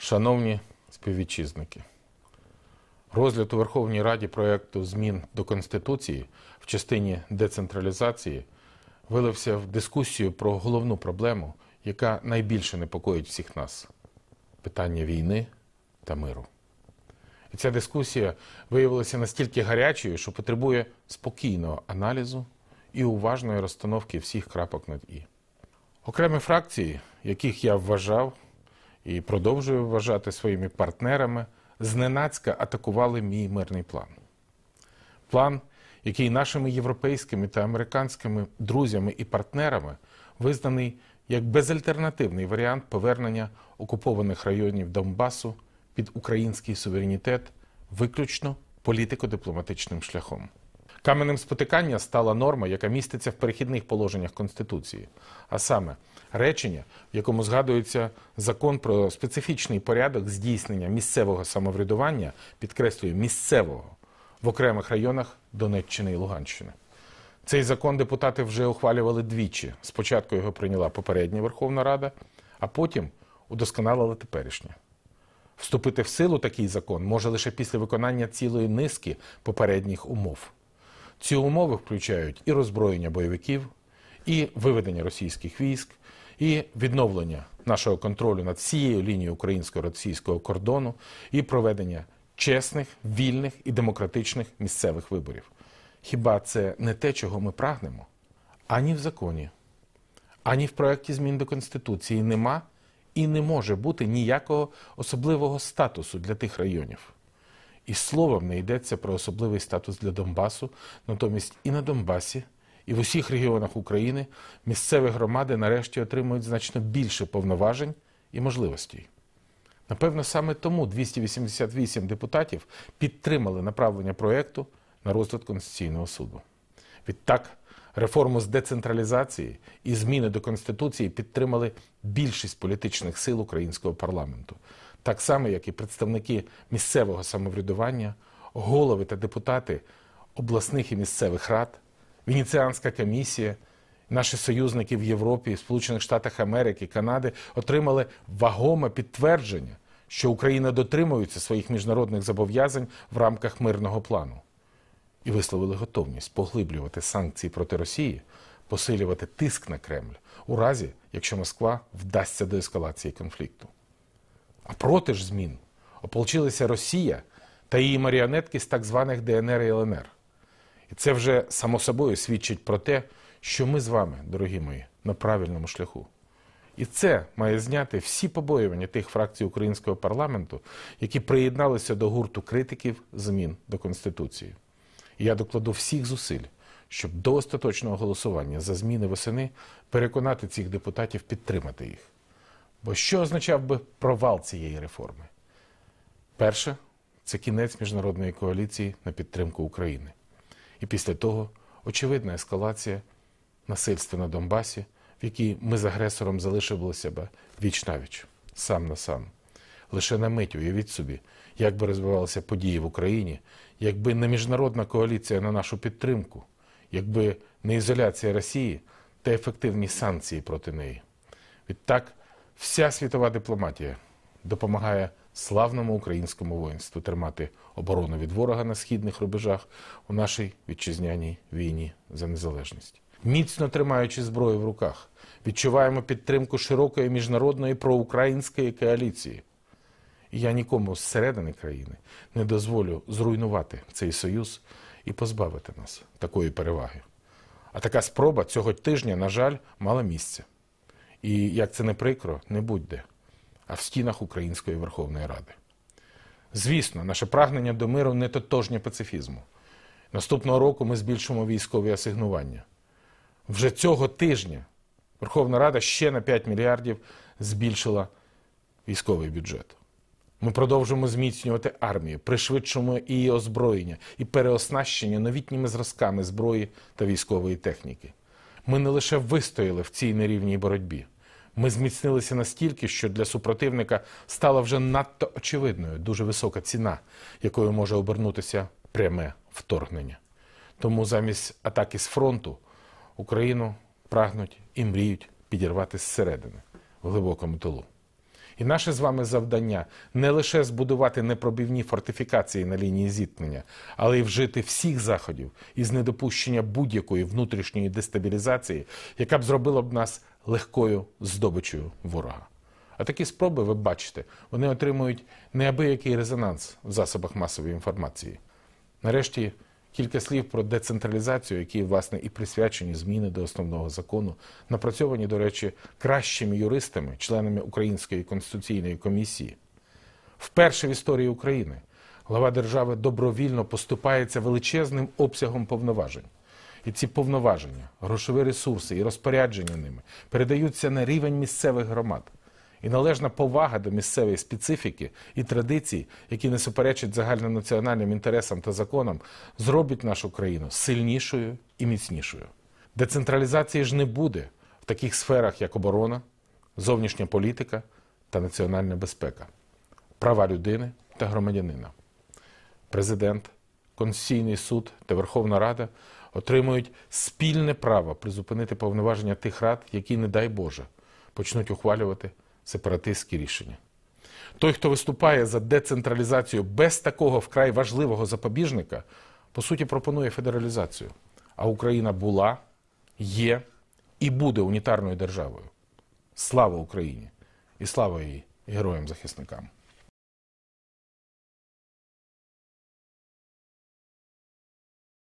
Шановні співвітчизники, розгляд у Верховній Раді проєкту змін до Конституції в частині децентралізації вилився в дискусію про головну проблему, яка найбільше непокоїть всіх нас питання війни та миру. І ця дискусія виявилася настільки гарячою, що потребує спокійного аналізу і уважної розстановки всіх крапок над і. Окремі фракції, яких я вважав, і продовжує вважати своїми партнерами, зненацька атакували мій мирний план. План, який нашими європейськими та американськими друзями і партнерами визнаний як безальтернативний варіант повернення окупованих районів Донбасу під український суверенітет, виключно політико-дипломатичним шляхом. Каменем спотикання стала норма, яка міститься в перехідних положеннях Конституції, а саме речення, в якому згадується закон про специфічний порядок здійснення місцевого самоврядування, підкреслюю, місцевого в окремих районах Донеччини і Луганщини. Цей закон депутати вже ухвалювали двічі. Спочатку його прийняла попередня Верховна Рада, а потім удосконалила теперішня. Вступити в силу такий закон може лише після виконання цілої низки попередніх умов. Ці умови включають і роззброєння бойовиків, і виведення російських військ, і відновлення нашого контролю над всією лінією українсько-російського кордону, і проведення чесних, вільних і демократичних місцевих виборів. Хіба це не те, чого ми прагнемо? Ані в законі, ані в проєкті змін до Конституції нема і не може бути ніякого особливого статусу для тих районів. І словом не йдеться про особливий статус для Донбасу, натомість і на Донбасі, і в усіх регіонах України місцеві громади нарешті отримують значно більше повноважень і можливостей. Напевно, саме тому 288 депутатів підтримали направлення проєкту на розгляд Конституційного суду. Відтак, реформу з децентралізації і зміни до Конституції підтримали більшість політичних сил українського парламенту так само, як і представники місцевого самоврядування, голови та депутати обласних і місцевих рад, Венеціанська комісія, наші союзники в Європі, Сполучених Штатах Америки, Канади отримали вагоме підтвердження, що Україна дотримується своїх міжнародних зобов'язань в рамках мирного плану. І висловили готовність поглиблювати санкції проти Росії, посилювати тиск на Кремль у разі, якщо Москва вдасться до ескалації конфлікту а проти ж змін ополчилися Росія та її маріонетки з так званих ДНР і ЛНР. І це вже само собою свідчить про те, що ми з вами, дорогі мої, на правильному шляху. І це має зняти всі побоювання тих фракцій українського парламенту, які приєдналися до гурту критиків змін до Конституції. І я докладу всіх зусиль, щоб до остаточного голосування за зміни восени переконати цих депутатів підтримати їх. Бо що означав би провал цієї реформи? Перше, це кінець міжнародної коаліції на підтримку України. І після того очевидна ескалація насильства на Донбасі, в якій ми з агресором залишили себе віч навіч, сам на сам. Лише на мить уявіть собі, як би розвивалися події в Україні, якби не міжнародна коаліція на нашу підтримку, якби не ізоляція Росії та ефективні санкції проти неї. Відтак. Вся світова дипломатія допомагає славному українському воїнству тримати оборону від ворога на східних рубежах у нашій вітчизняній війні за незалежність. Міцно тримаючи зброю в руках, відчуваємо підтримку широкої міжнародної проукраїнської коаліції. І я нікому зсередини країни не дозволю зруйнувати цей союз і позбавити нас такої переваги. А така спроба цього тижня, на жаль, мала місце. І як це не прикро, не будь-де, а в стінах Української Верховної Ради. Звісно, наше прагнення до миру не тотожнє пацифізму. Наступного року ми збільшимо військові асигнування. Вже цього тижня Верховна Рада ще на 5 мільярдів збільшила військовий бюджет. Ми продовжуємо зміцнювати армію, пришвидшимо її озброєння і переоснащення новітніми зразками зброї та військової техніки. Ми не лише вистояли в цій нерівній боротьбі. Ми зміцнилися настільки, що для супротивника стала вже надто очевидною дуже висока ціна, якою може обернутися пряме вторгнення. Тому замість атаки з фронту Україну прагнуть і мріють підірвати зсередини в глибокому тилу. І наше з вами завдання не лише збудувати непробивні фортифікації на лінії зіткнення, але й вжити всіх заходів із недопущення будь-якої внутрішньої дестабілізації, яка б зробила б нас легкою здобичею ворога. А такі спроби, ви бачите, вони отримують неабиякий резонанс в засобах масової інформації. Нарешті. Кілька слів про децентралізацію, які власне і присвячені зміни до основного закону, напрацьовані, до речі, кращими юристами, членами Української конституційної комісії. Вперше в історії України глава держави добровільно поступається величезним обсягом повноважень. І ці повноваження, грошові ресурси і розпорядження ними передаються на рівень місцевих громад і належна повага до місцевої специфіки і традицій, які не суперечать загальнонаціональним інтересам та законам, зробить нашу країну сильнішою і міцнішою. Децентралізації ж не буде в таких сферах, як оборона, зовнішня політика та національна безпека, права людини та громадянина. Президент, Конституційний суд та Верховна Рада отримують спільне право призупинити повноваження тих рад, які, не дай Боже, почнуть ухвалювати сепаратистські рішення. Той, хто виступає за децентралізацію без такого вкрай важливого запобіжника, по суті, пропонує федералізацію. А Україна була, є і буде унітарною державою. Слава Україні і слава її героям-захисникам!